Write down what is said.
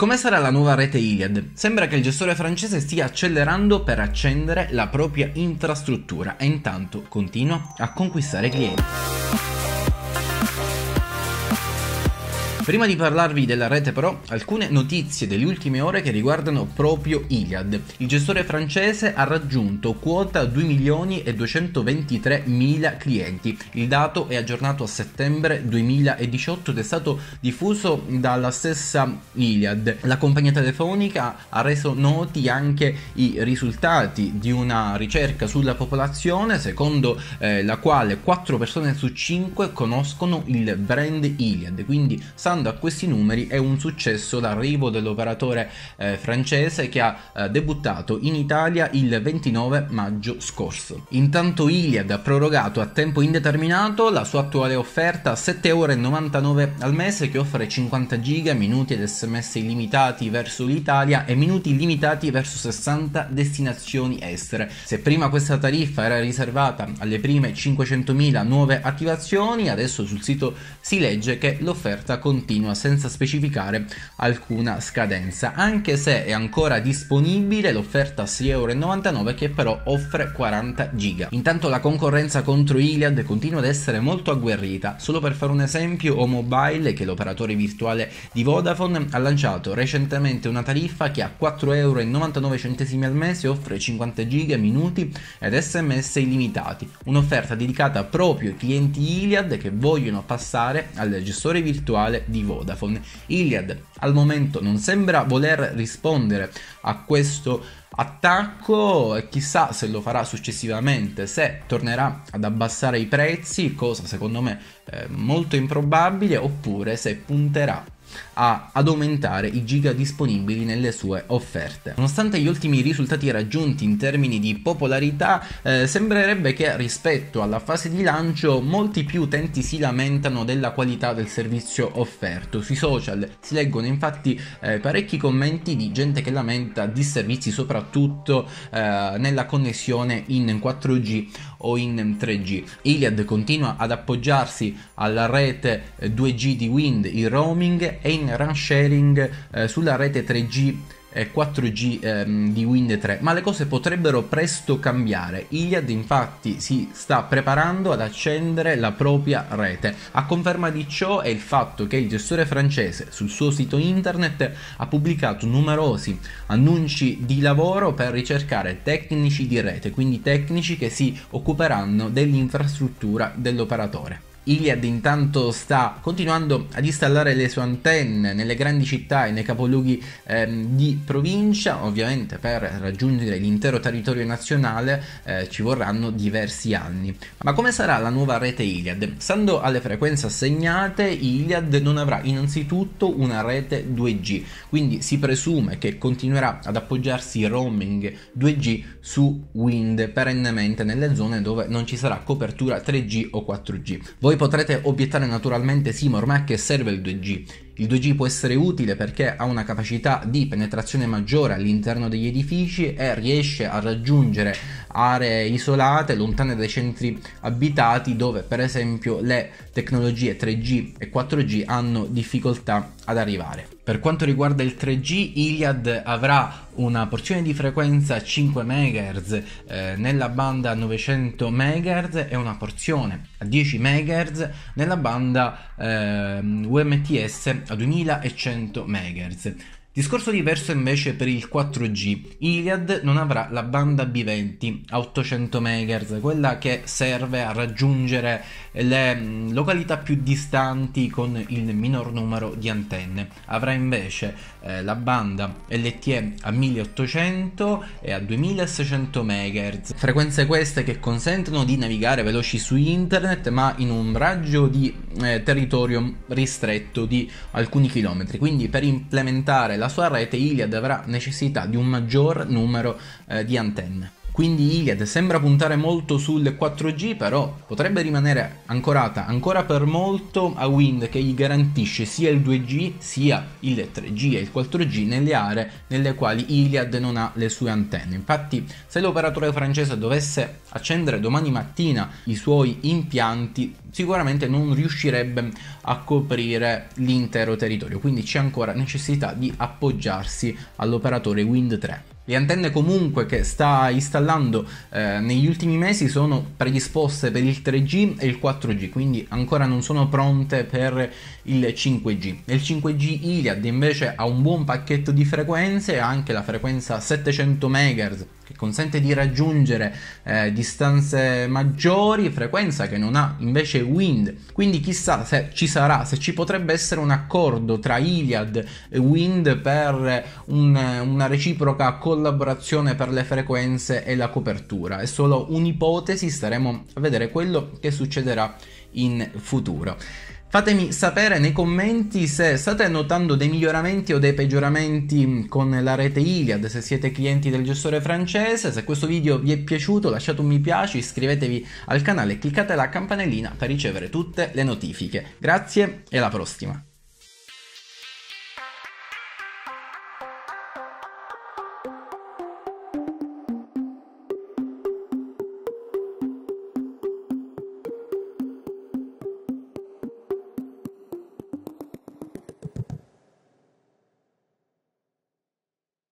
Come sarà la nuova rete Iliad? Sembra che il gestore francese stia accelerando per accendere la propria infrastruttura e intanto continua a conquistare clienti. Prima di parlarvi della rete però, alcune notizie delle ultime ore che riguardano proprio Iliad. Il gestore francese ha raggiunto quota 2 milioni e 223 mila clienti. Il dato è aggiornato a settembre 2018 ed è stato diffuso dalla stessa Iliad. La compagnia telefonica ha reso noti anche i risultati di una ricerca sulla popolazione secondo eh, la quale 4 persone su 5 conoscono il brand Iliad, quindi sa Passando a questi numeri è un successo l'arrivo dell'operatore eh, francese che ha eh, debuttato in Italia il 29 maggio scorso. Intanto Iliad ha prorogato a tempo indeterminato la sua attuale offerta a 7,99€ al mese che offre 50 giga, minuti ed sms illimitati verso l'Italia e minuti illimitati verso 60 destinazioni estere. Se prima questa tariffa era riservata alle prime 500.000 nuove attivazioni, adesso sul sito si legge che l'offerta continua continua senza specificare alcuna scadenza, anche se è ancora disponibile l'offerta a 6,99€ che però offre 40 giga. Intanto la concorrenza contro Iliad continua ad essere molto agguerrita, solo per fare un esempio Omobile, che è l'operatore virtuale di Vodafone, ha lanciato recentemente una tariffa che a 4,99€ al mese offre 50 giga, minuti ed sms illimitati, un'offerta dedicata proprio ai clienti Iliad che vogliono passare al gestore virtuale di Vodafone. Iliad al momento non sembra voler rispondere a questo attacco e chissà se lo farà successivamente, se tornerà ad abbassare i prezzi, cosa secondo me eh, molto improbabile, oppure se punterà a, ad aumentare i giga disponibili nelle sue offerte. Nonostante gli ultimi risultati raggiunti in termini di popolarità, eh, sembrerebbe che rispetto alla fase di lancio molti più utenti si lamentano della qualità del servizio offerto. Sui social si leggono infatti eh, parecchi commenti di gente che lamenta di servizi soprattutto eh, nella connessione in 4G o in 3G. Iliad continua ad appoggiarsi alla rete 2G eh, di Wind in roaming e in run sharing eh, sulla rete 3G eh, 4G ehm, di Wind 3, ma le cose potrebbero presto cambiare. Iliad infatti si sta preparando ad accendere la propria rete. A conferma di ciò è il fatto che il gestore francese sul suo sito internet ha pubblicato numerosi annunci di lavoro per ricercare tecnici di rete, quindi tecnici che si occuperanno dell'infrastruttura dell'operatore. Iliad intanto sta continuando ad installare le sue antenne nelle grandi città e nei capoluoghi ehm, di provincia, ovviamente per raggiungere l'intero territorio nazionale eh, ci vorranno diversi anni. Ma come sarà la nuova rete Iliad? Stando alle frequenze assegnate, Iliad non avrà innanzitutto una rete 2G, quindi si presume che continuerà ad appoggiarsi roaming 2G su Wind perennemente nelle zone dove non ci sarà copertura 3G o 4G voi potrete obiettare naturalmente sì, ma ormai che serve il 2G? Il 2G può essere utile perché ha una capacità di penetrazione maggiore all'interno degli edifici e riesce a raggiungere aree isolate, lontane dai centri abitati dove per esempio le tecnologie 3G e 4G hanno difficoltà ad arrivare. Per quanto riguarda il 3G, Iliad avrà una porzione di frequenza 5 MHz eh, nella banda 900 MHz e una porzione a 10 MHz nella banda eh, UMTS a 2100 MHz. Discorso diverso invece per il 4G. Iliad non avrà la banda B20 a 800 MHz, quella che serve a raggiungere le mm, località più distanti con il minor numero di antenne. Avrà invece eh, la banda LTE a 1800 e a 2600 MHz. Frequenze queste che consentono di navigare veloci su internet, ma in un raggio di eh, territorio ristretto di alcuni chilometri. Quindi per implementare la sua rete Iliad avrà necessità di un maggior numero eh, di antenne. Quindi Iliad sembra puntare molto sul 4G, però potrebbe rimanere ancorata ancora per molto a Wind che gli garantisce sia il 2G sia il 3G e il 4G nelle aree nelle quali Iliad non ha le sue antenne. Infatti, se l'operatore francese dovesse accendere domani mattina i suoi impianti, sicuramente non riuscirebbe a coprire l'intero territorio, quindi c'è ancora necessità di appoggiarsi all'operatore Wind 3. Le antenne comunque che sta installando eh, negli ultimi mesi sono predisposte per il 3G e il 4G, quindi ancora non sono pronte per il 5G. Il 5G Iliad invece ha un buon pacchetto di frequenze, anche la frequenza 700 MHz che consente di raggiungere eh, distanze maggiori, frequenza che non ha invece Wind. Quindi chissà se ci sarà, se ci potrebbe essere un accordo tra Iliad e Wind per un, una reciproca collaborazione collaborazione per le frequenze e la copertura, è solo un'ipotesi, staremo a vedere quello che succederà in futuro. Fatemi sapere nei commenti se state notando dei miglioramenti o dei peggioramenti con la rete Iliad, se siete clienti del gestore francese, se questo video vi è piaciuto lasciate un mi piace, iscrivetevi al canale e cliccate la campanellina per ricevere tutte le notifiche. Grazie e alla prossima!